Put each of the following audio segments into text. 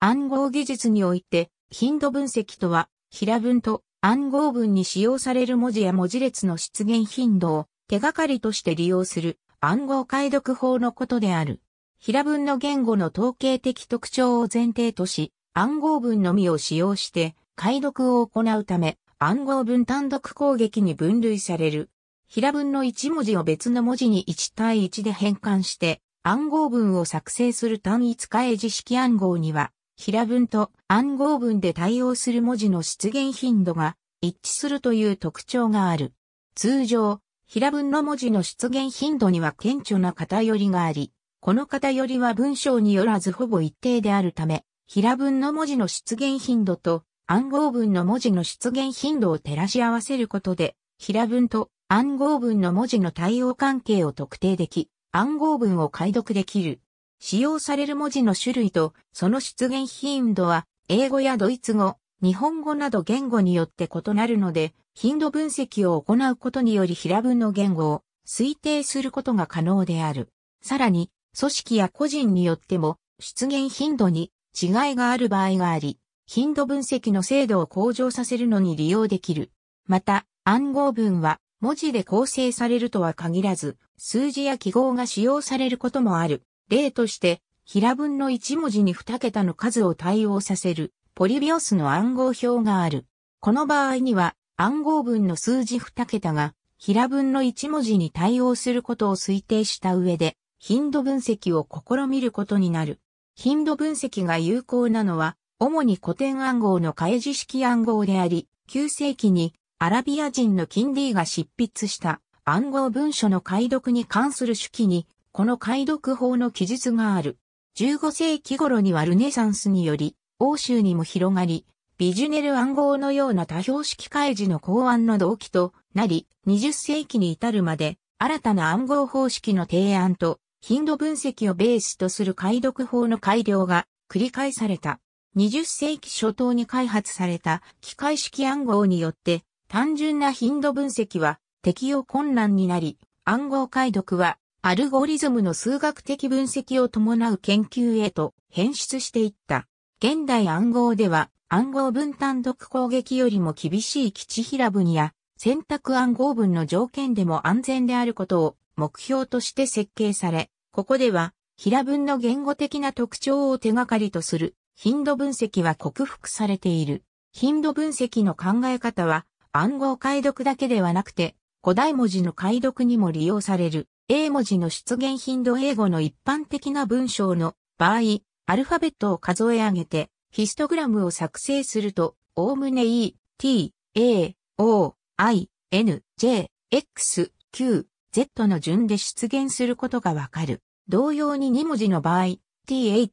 暗号技術において、頻度分析とは、平文と暗号文に使用される文字や文字列の出現頻度を手がかりとして利用する暗号解読法のことである。平文の言語の統計的特徴を前提とし、暗号文のみを使用して解読を行うため、暗号文単独攻撃に分類される。平文の1文字を別の文字に1対1で変換して、暗号文を作成する単一化英式暗号には、平文と暗号文で対応する文字の出現頻度が一致するという特徴がある。通常、平文の文字の出現頻度には顕著な偏りがあり、この偏りは文章によらずほぼ一定であるため、平文の文字の出現頻度と暗号文の文字の出現頻度を照らし合わせることで、平文と暗号文の文字の対応関係を特定でき、暗号文を解読できる。使用される文字の種類とその出現頻度は英語やドイツ語、日本語など言語によって異なるので、頻度分析を行うことにより平文の言語を推定することが可能である。さらに、組織や個人によっても出現頻度に違いがある場合があり、頻度分析の精度を向上させるのに利用できる。また、暗号文は文字で構成されるとは限らず、数字や記号が使用されることもある。例として、平文の1文字に2桁の数を対応させる、ポリビオスの暗号表がある。この場合には、暗号文の数字2桁が、平文の1文字に対応することを推定した上で、頻度分析を試みることになる。頻度分析が有効なのは、主に古典暗号の開示式暗号であり、9世紀にアラビア人のキンディが執筆した暗号文書の解読に関する手記にこの解読法の記述がある。15世紀頃にはルネサンスにより、欧州にも広がり、ビジュネル暗号のような多標式開示の考案の動機となり、20世紀に至るまで、新たな暗号方式の提案と、頻度分析をベースとする解読法の改良が繰り返された。20世紀初頭に開発された機械式暗号によって、単純な頻度分析は適用困難になり、暗号解読はアルゴリズムの数学的分析を伴う研究へと変質していった。現代暗号では暗号文単独攻撃よりも厳しい基地平分や選択暗号文の条件でも安全であることを目標として設計され、ここでは平文の言語的な特徴を手がかりとする頻度分析は克服されている。頻度分析の考え方は暗号解読だけではなくて古代文字の解読にも利用される。英文字の出現頻度英語の一般的な文章の場合、アルファベットを数え上げて、ヒストグラムを作成すると、おおむね E、T、A、O、I、N、J、X、Q、Z の順で出現することがわかる。同様に2文字の場合、th,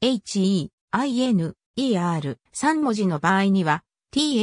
he, in, er、3文字の場合には、the,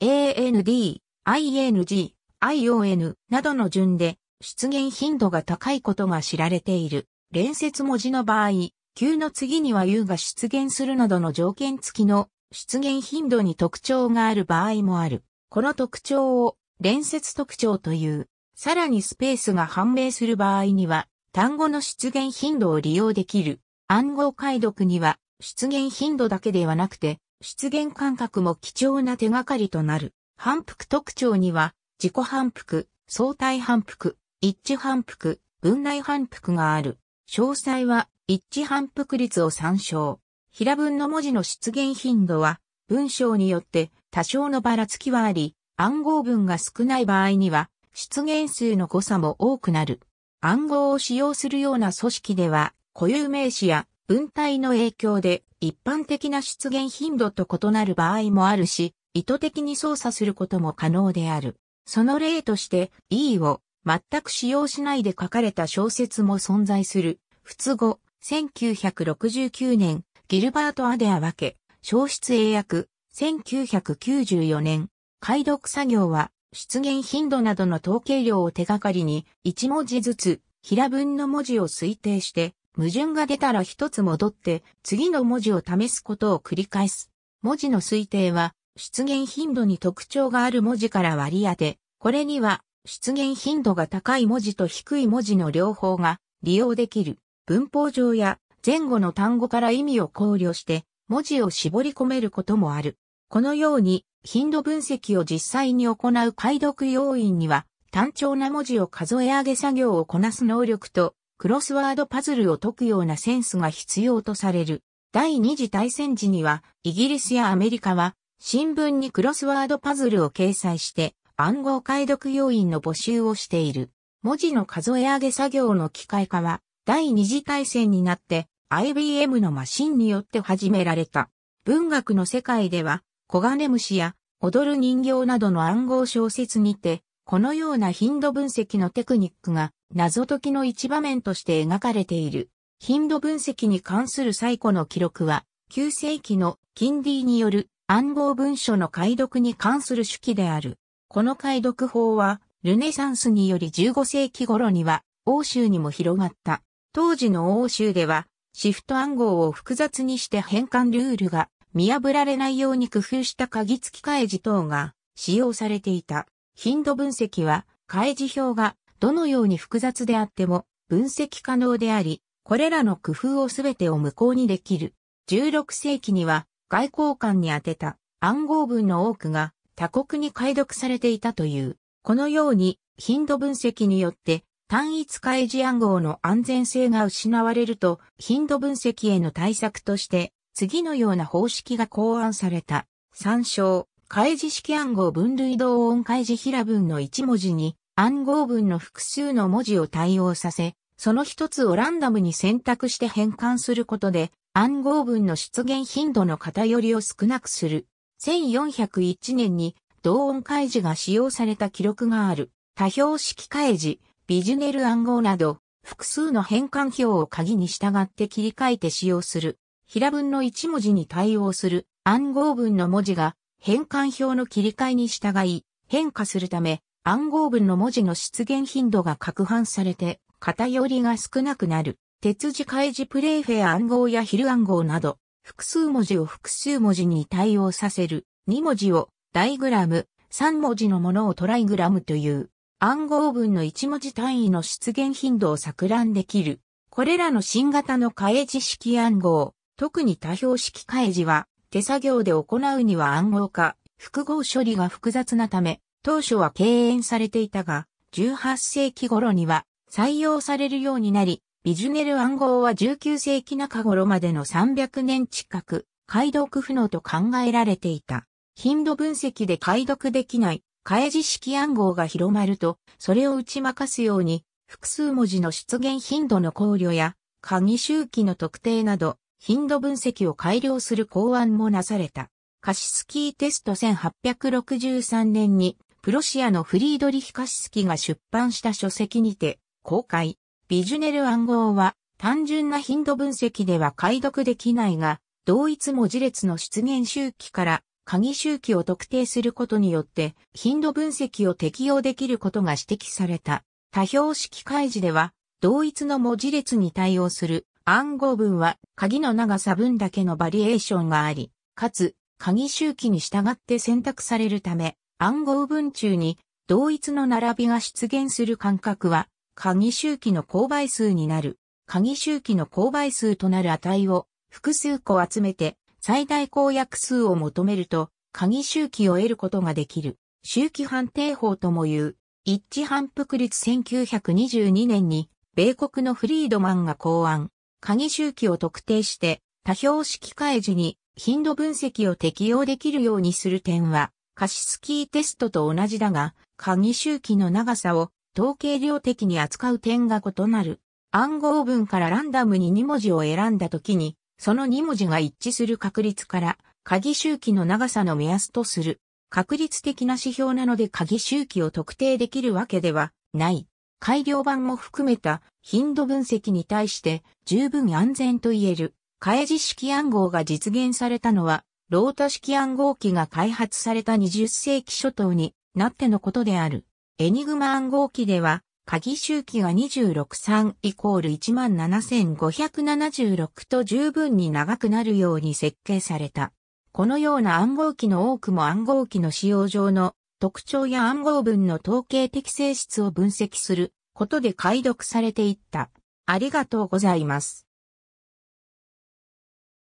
and, ing, ion などの順で出現頻度が高いことが知られている。連接文字の場合、Q の次には U が出現するなどの条件付きの出現頻度に特徴がある場合もある。この特徴を連接特徴という、さらにスペースが判明する場合には、単語の出現頻度を利用できる。暗号解読には、出現頻度だけではなくて、出現間隔も貴重な手がかりとなる。反復特徴には、自己反復、相対反復、一致反復、文内反復がある。詳細は一致反復率を参照。平文の文字の出現頻度は文章によって多少のばらつきはあり、暗号文が少ない場合には出現数の誤差も多くなる。暗号を使用するような組織では固有名詞や文体の影響で一般的な出現頻度と異なる場合もあるし、意図的に操作することも可能である。その例として E を全く使用しないで書かれた小説も存在する。仏語、1969年、ギルバート・アデア分け、消失英訳、1994年、解読作業は、出現頻度などの統計量を手がかりに、1文字ずつ、平文の文字を推定して、矛盾が出たら一つ戻って、次の文字を試すことを繰り返す。文字の推定は、出現頻度に特徴がある文字から割り当て、これには出現頻度が高い文字と低い文字の両方が利用できる。文法上や前後の単語から意味を考慮して文字を絞り込めることもある。このように頻度分析を実際に行う解読要因には単調な文字を数え上げ作業をこなす能力とクロスワードパズルを解くようなセンスが必要とされる。第二次大戦時にはイギリスやアメリカは新聞にクロスワードパズルを掲載して暗号解読要員の募集をしている。文字の数え上げ作業の機械化は、第二次大戦になって IBM のマシンによって始められた。文学の世界では、黄金虫や踊る人形などの暗号小説にて、このような頻度分析のテクニックが謎解きの一場面として描かれている。頻度分析に関する最古の記録は、9世紀のキンディによる暗号文書の解読に関する手記である。この解読法は、ルネサンスにより15世紀頃には、欧州にも広がった。当時の欧州では、シフト暗号を複雑にして変換ルールが見破られないように工夫した鍵付き開示等が使用されていた。頻度分析は、開示表がどのように複雑であっても分析可能であり、これらの工夫をすべてを無効にできる。16世紀には外交官に宛てた暗号文の多くが他国に解読されていたという。このように、頻度分析によって、単一開示暗号の安全性が失われると、頻度分析への対策として、次のような方式が考案された。参照、開示式暗号分類同音開示平文の1文字に、暗号文の複数の文字を対応させ、その一つをランダムに選択して変換することで、暗号文の出現頻度の偏りを少なくする。1401年に同音開示が使用された記録がある、多標式開示、ビジュネル暗号など、複数の変換表を鍵に従って切り替えて使用する、平文の1文字に対応する暗号文の文字が変換表の切り替えに従い変化するため暗号文の文字の出現頻度が拡販されて偏りが少なくなる。鉄字開示プレイフェア暗号やヒル暗号など複数文字を複数文字に対応させる、2文字をダイグラム、3文字のものをトライグラムという、暗号文の1文字単位の出現頻度を錯乱できる。これらの新型の開示式暗号、特に多標式開示は、手作業で行うには暗号化、複合処理が複雑なため、当初は敬遠されていたが、18世紀頃には採用されるようになり、ビジュネル暗号は19世紀中頃までの300年近く、解読不能と考えられていた。頻度分析で解読できない、開示式暗号が広まると、それを打ち負かすように、複数文字の出現頻度の考慮や、鍵周期の特定など、頻度分析を改良する考案もなされた。カシスキーテスト1863年に、プロシアのフリードリヒ・カシスキが出版した書籍にて、公開。ビジュネル暗号は単純な頻度分析では解読できないが、同一文字列の出現周期から鍵周期を特定することによって頻度分析を適用できることが指摘された。多標式開示では、同一の文字列に対応する暗号文は鍵の長さ分だけのバリエーションがあり、かつ鍵周期に従って選択されるため、暗号文中に同一の並びが出現する感覚は鍵周期の勾配数になる、鍵周期の勾配数となる値を複数個集めて最大公約数を求めると、鍵周期を得ることができる、周期判定法ともいう、一致反復率1922年に、米国のフリードマンが考案、鍵周期を特定して、多表式開示に頻度分析を適用できるようにする点は、カシスキーテストと同じだが、鍵周期の長さを統計量的に扱う点が異なる。暗号文からランダムに2文字を選んだ時に、その2文字が一致する確率から、鍵周期の長さの目安とする。確率的な指標なので鍵周期を特定できるわけではない。改良版も含めた頻度分析に対して十分安全と言える。開示式暗号が実現されたのは、ロータ式暗号機が開発された20世紀初頭になってのことである。エニグマ暗号機では、鍵周期が263イコール17576と十分に長くなるように設計された。このような暗号機の多くも暗号機の使用上の特徴や暗号文の統計的性質を分析することで解読されていった。ありがとうございます。